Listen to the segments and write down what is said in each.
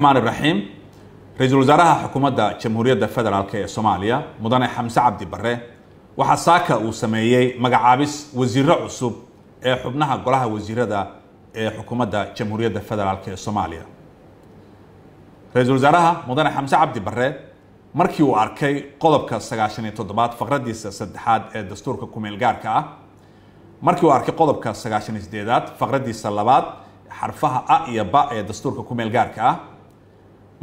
raxiim ra-iisul wasaaraha xukuumadda jamhuuriyadda federaalk ee soomaaliya mudane xamse cabdi barre waxaa saaka uu sameeyey magacaabis wasiiro cusub ee xubnaha golaha wasiirada ee xukuumadda jamhuuriyadda federaalk ee soomaaliya ra-iisul wasaaraha mudane xamse cabdi barre markii uu arkay qodobka sagaashan iyo toddobaad faqradiisa saddexaad ee dastuurka kumeel gaarka ah markii uu arkay qodobka sagaashan iyo sideedaad faqradiisa labaad xarfaha a iyo ba ee dastuurka kumeel gaarka ah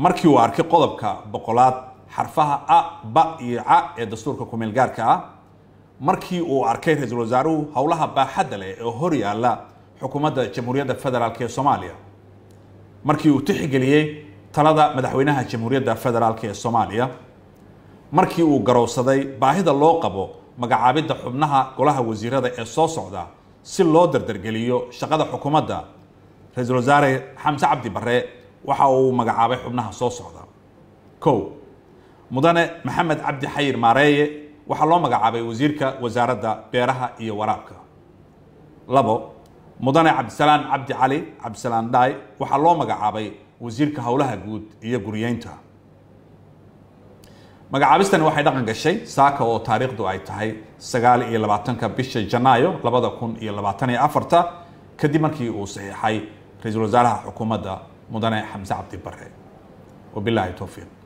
markii uu arkay qodobka boqolaad xarfaha a ba iyo ca ee dastuurka kumeel gaarka ah markii uu arkay ra-iisul wasaaruhu howlaha baaxadda leh ee hor yaalla xukuumadda jamhuuriyadda federaalk ee soomaaliya markii uu tixgeliyey talada madaxweynaha jamhuuriyadda federaalk ee soomaaliya markii uu garowsaday baahida loo qabo magacaabidda xubnaha golaha wasiirada ee soo socda si loo dardargeliyo shaqada xukuumadda ra-iisul wasaare xamse cabdi barre waxa uu magacaabay xubnaha soo socda ko mudane maxamed cabdi xayir maareeye waxaa loo magacaabay wasiirka wasaaradda beeraha iyo waraabka labo mudane cabdisalaan cabdi cali cabdisalaan dhaay waxaa loo magacaabay wasiirka howlaha guud iyo guryeynta magacaabistani waxay dhaqan gashay saaka oo taariikhdu ay tahay sagaal iyo labaatanka bisha janaayo labada kun iyo labaatan iyo afarta kadib markii uu saxiixay ra-iisul wasaaraha xukuumadda mudane xamse cabdi bare wabilaahi towfiiq